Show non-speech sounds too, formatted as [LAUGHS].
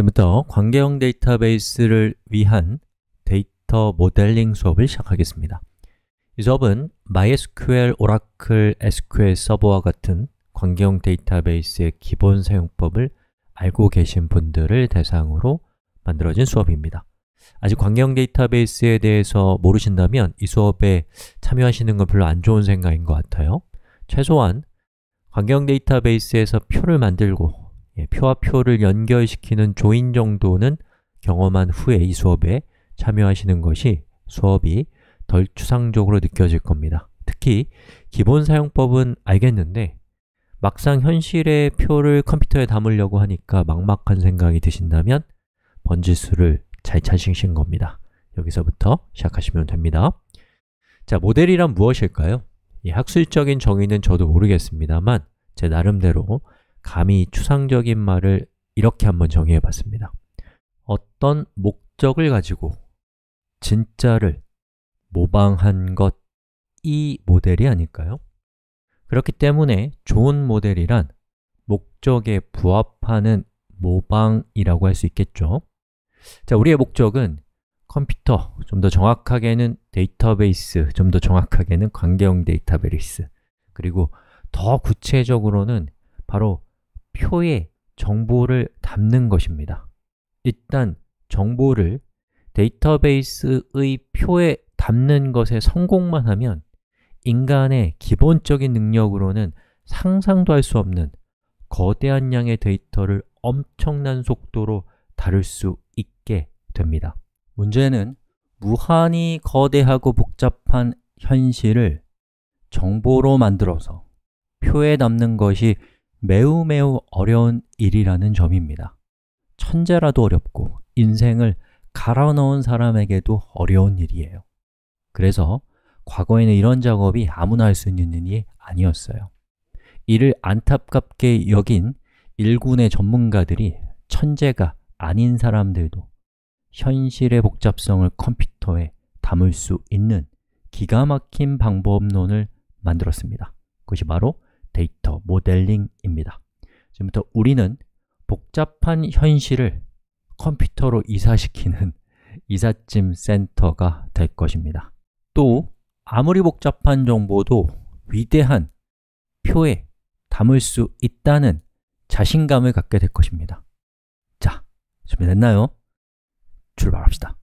지금부터 관계형 데이터베이스를 위한 데이터 모델링 수업을 시작하겠습니다. 이 수업은 MySQL, Oracle, SQL 서버와 같은 관계형 데이터베이스의 기본 사용법을 알고 계신 분들을 대상으로 만들어진 수업입니다. 아직 관계형 데이터베이스에 대해서 모르신다면 이 수업에 참여하시는 건 별로 안 좋은 생각인 것 같아요. 최소한 관계형 데이터베이스에서 표를 만들고 예, 표와 표를 연결시키는 조인 정도는 경험한 후에 이 수업에 참여하시는 것이 수업이 덜 추상적으로 느껴질 겁니다. 특히 기본 사용법은 알겠는데 막상 현실의 표를 컴퓨터에 담으려고 하니까 막막한 생각이 드신다면 번지수를 잘 찾으신 겁니다. 여기서부터 시작하시면 됩니다. 자, 모델이란 무엇일까요? 이 예, 학술적인 정의는 저도 모르겠습니다만 제 나름대로 감히 추상적인 말을 이렇게 한번 정의해 봤습니다. 어떤 목적을 가지고 진짜를 모방한 것 이 모델이 아닐까요? 그렇기 때문에 좋은 모델이란 목적에 부합하는 모방이라고 할 수 있겠죠. 자, 우리의 목적은 컴퓨터, 좀 더 정확하게는 데이터베이스, 좀 더 정확하게는 관계형 데이터베이스 그리고 더 구체적으로는 바로 표에 정보를 담는 것입니다. 일단 정보를 데이터베이스의 표에 담는 것에 성공만 하면 인간의 기본적인 능력으로는 상상도 할 수 없는 거대한 양의 데이터를 엄청난 속도로 다룰 수 있게 됩니다. 문제는 무한히 거대하고 복잡한 현실을 정보로 만들어서 표에 담는 것이 매우 매우 어려운 일이라는 점입니다. 천재라도 어렵고 인생을 갈아 넣은 사람에게도 어려운 일이에요. 그래서 과거에는 이런 작업이 아무나 할 수 있는 일이 아니었어요. 이를 안타깝게 여긴 일군의 전문가들이 천재가 아닌 사람들도 현실의 복잡성을 컴퓨터에 담을 수 있는 기가 막힌 방법론을 만들었습니다. 그것이 바로 데이터 모델링입니다. 지금부터 우리는 복잡한 현실을 컴퓨터로 이사시키는 [LAUGHS] 이삿짐 센터가 될 것입니다. 또 아무리 복잡한 정보도 위대한 표에 담을 수 있다는 자신감을 갖게 될 것입니다. 자, 준비됐나요? 출발합시다.